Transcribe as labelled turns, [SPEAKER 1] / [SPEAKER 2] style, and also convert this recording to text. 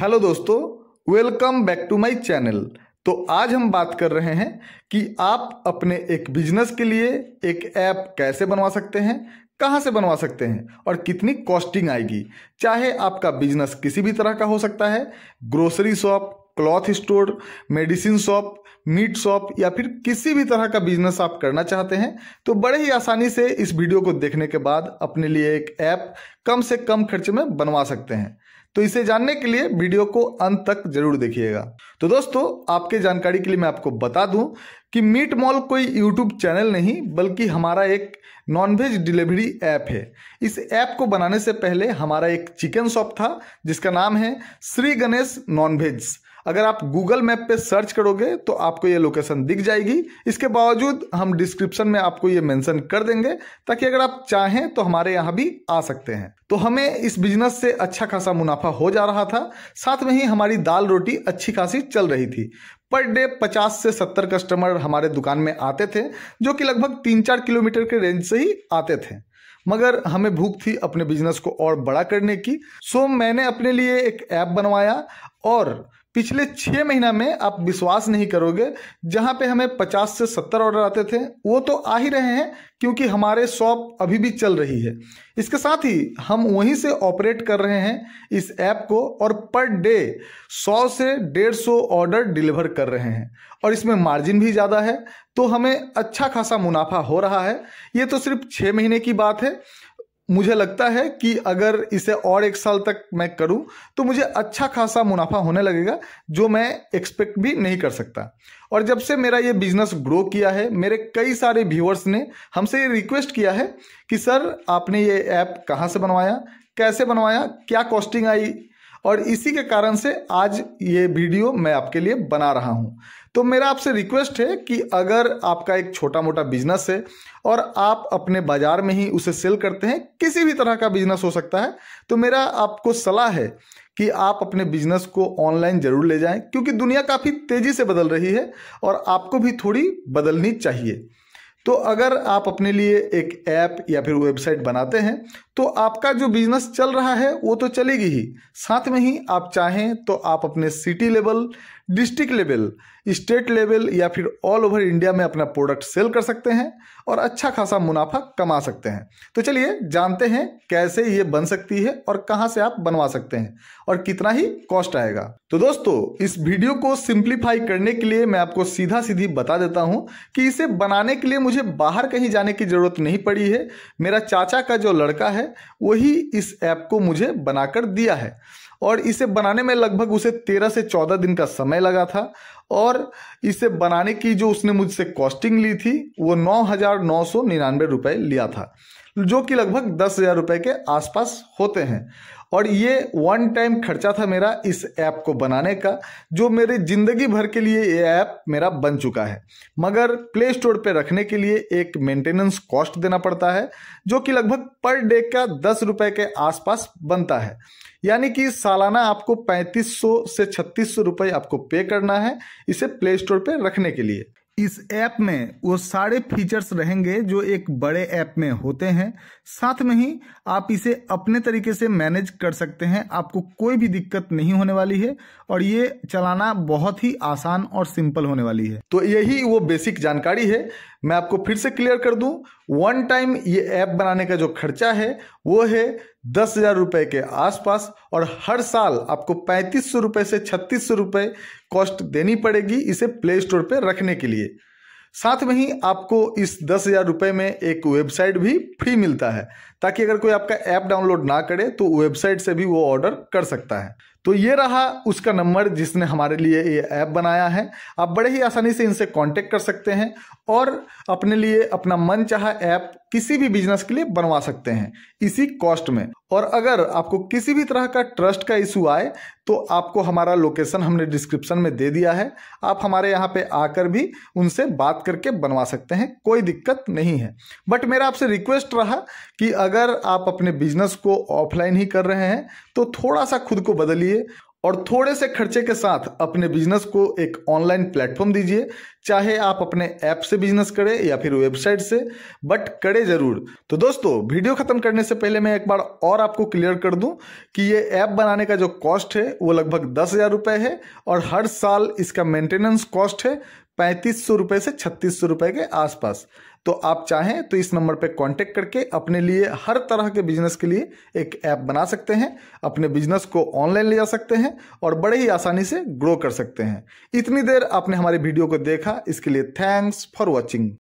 [SPEAKER 1] hello दोस्तों welcome back to my channel तो आज हम बात कर रहे हैं कि आप अपने एक बिजनेस के लिए एक ऐप कैसे बनवा सकते हैं कहाँ से बनवा सकते हैं और कितनी कॉस्टिंग आएगी चाहे आपका बिजनेस किसी भी तरह का हो सकता है grocery shop cloth store medicine shop meat shop या फिर किसी भी तरह का बिजनेस आप करना चाहते हैं तो बड़े ही आसानी से इस वीडियो को देखने के बाद अपने लिए एक ऐप कम से कम खर्च में बनवा सकते हैं तो इसे जानने के लिए वीडियो को अंत तक जरूर देखिएगा तो दोस्तों आपके जानकारी के लिए मैं आपको बता दूं कि मीट मॉल कोई यूट्यूब चैनल नहीं बल्कि हमारा एक नॉनवेज डिलीवरी ऐप है इस ऐप को बनाने से पहले हमारा एक चिकन शॉप था जिसका नाम है श्री गणेश नॉनवेज अगर आप गूगल मैप पे सर्च करोगे तो आपको ये लोकेशन दिख जाएगी इसके बावजूद हम डिस्क्रिप्शन में आपको ये मेंशन कर देंगे ताकि अगर आप चाहें तो हमारे यहाँ भी आ सकते हैं तो हमें इस बिजनेस से अच्छा खासा मुनाफा हो जा रहा था साथ में ही हमारी दाल रोटी अच्छी खासी चल रही थी पर डे 50 से 70 कस्टमर हमारे दुकान में आते थे जो कि लगभग तीन चार किलोमीटर के रेंज से ही आते थे मगर हमें भूख थी अपने बिजनेस को और बड़ा करने की सो मैंने अपने लिए एक ऐप बनवाया और पिछले छः महीना में आप विश्वास नहीं करोगे जहाँ पे हमें 50 से 70 ऑर्डर आते थे वो तो आ ही रहे हैं क्योंकि हमारे शॉप अभी भी चल रही है इसके साथ ही हम वहीं से ऑपरेट कर रहे हैं इस ऐप को और पर डे 100 से 150 ऑर्डर डिलीवर कर रहे हैं और इसमें मार्जिन भी ज़्यादा है तो हमें अच्छा खासा मुनाफा हो रहा है ये तो सिर्फ छः महीने की बात है मुझे लगता है कि अगर इसे और एक साल तक मैं करूं तो मुझे अच्छा खासा मुनाफा होने लगेगा जो मैं एक्सपेक्ट भी नहीं कर सकता और जब से मेरा ये बिजनेस ग्रो किया है मेरे कई सारे व्यूअर्स ने हमसे ये रिक्वेस्ट किया है कि सर आपने ये ऐप कहाँ से बनवाया कैसे बनवाया क्या कॉस्टिंग आई और इसी के कारण से आज ये वीडियो मैं आपके लिए बना रहा हूँ तो मेरा आपसे रिक्वेस्ट है कि अगर आपका एक छोटा मोटा बिजनेस है और आप अपने बाज़ार में ही उसे सेल करते हैं किसी भी तरह का बिजनेस हो सकता है तो मेरा आपको सलाह है कि आप अपने बिजनेस को ऑनलाइन जरूर ले जाएं क्योंकि दुनिया काफ़ी तेज़ी से बदल रही है और आपको भी थोड़ी बदलनी चाहिए तो अगर आप अपने लिए एक ऐप या फिर वेबसाइट बनाते हैं तो आपका जो बिजनेस चल रहा है वो तो चलेगी ही साथ में ही आप चाहें तो आप अपने city level district level state level या फिर ऑल ओवर इंडिया में अपना प्रोडक्ट सेल कर सकते हैं और अच्छा खासा मुनाफा कमा सकते हैं तो चलिए जानते हैं कैसे ये बन सकती है और कहाँ से आप बनवा सकते हैं और कितना ही कॉस्ट आएगा तो दोस्तों इस वीडियो को सिंप्लीफाई करने के लिए मैं आपको सीधा सीधी बता देता हूँ कि इसे बनाने के लिए मुझे बाहर कहीं जाने की ज़रूरत नहीं पड़ी है मेरा चाचा का जो लड़का है वही इस ऐप को मुझे बनाकर दिया है और इसे बनाने में लगभग उसे तेरह से चौदह दिन का समय लगा था और इसे बनाने की जो उसने मुझसे कॉस्टिंग ली थी वो नौ हज़ार नौ सौ निन्यानवे रुपये लिया था जो कि लगभग दस हज़ार रुपये के आसपास होते हैं और ये वन टाइम खर्चा था मेरा इस ऐप को बनाने का जो मेरे ज़िंदगी भर के लिए ये ऐप मेरा बन चुका है मगर प्ले स्टोर पर रखने के लिए एक मेंटेनेंस कॉस्ट देना पड़ता है जो कि लगभग पर डे का दस रुपये के आसपास बनता है यानी कि सालाना आपको 3500 से 3600 रुपए आपको पे करना है इसे प्ले स्टोर पर रखने के लिए इस ऐप में वो सारे फीचर्स रहेंगे जो एक बड़े ऐप में होते हैं साथ में ही आप इसे अपने तरीके से मैनेज कर सकते हैं आपको कोई भी दिक्कत नहीं होने वाली है और ये चलाना बहुत ही आसान और सिंपल होने वाली है तो यही वो बेसिक जानकारी है मैं आपको फिर से क्लियर कर दूं वन टाइम ये ऐप बनाने का जो खर्चा है वो है दस हज़ार रुपये के आसपास और हर साल आपको पैंतीस सौ रुपये से छत्तीस सौ रुपये कॉस्ट देनी पड़ेगी इसे प्ले स्टोर पर रखने के लिए साथ में ही आपको इस दस हज़ार रुपये में एक वेबसाइट भी फ्री मिलता है ताकि अगर कोई आपका ऐप डाउनलोड ना करे तो वेबसाइट से भी वो ऑर्डर कर सकता है तो ये रहा उसका नंबर जिसने हमारे लिए ये ऐप बनाया है आप बड़े ही आसानी से इनसे कांटेक्ट कर सकते हैं और अपने लिए अपना मन चाह ऐप किसी भी बिजनेस के लिए बनवा सकते हैं इसी कॉस्ट में और अगर आपको किसी भी तरह का ट्रस्ट का इशू आए तो आपको हमारा लोकेशन हमने डिस्क्रिप्शन में दे दिया है आप हमारे यहाँ पे आकर भी उनसे बात करके बनवा सकते हैं कोई दिक्कत नहीं है बट मेरा आपसे रिक्वेस्ट रहा कि अगर आप अपने बिजनेस को ऑफलाइन ही कर रहे हैं तो थोड़ा सा खुद को बदलिए और थोड़े से खर्चे के साथ अपने बिजनेस को एक ऑनलाइन प्लेटफॉर्म दीजिए चाहे आप अपने ऐप से बिजनेस करें या फिर वेबसाइट से बट करें जरूर तो दोस्तों वीडियो खत्म करने से पहले मैं एक बार और आपको क्लियर कर दूं कि ये ऐप बनाने का जो कॉस्ट है वो लगभग दस हज़ार रुपए है और हर साल इसका मेंटेनेंस कॉस्ट है पैंतीस सौ रुपये से छत्तीस सौ रुपये के आसपास तो आप चाहें तो इस नंबर पे कांटेक्ट करके अपने लिए हर तरह के बिजनेस के लिए एक ऐप बना सकते हैं अपने बिजनेस को ऑनलाइन ले जा सकते हैं और बड़े ही आसानी से ग्रो कर सकते हैं इतनी देर आपने हमारी वीडियो को देखा इसके लिए थैंक्स फॉर वॉचिंग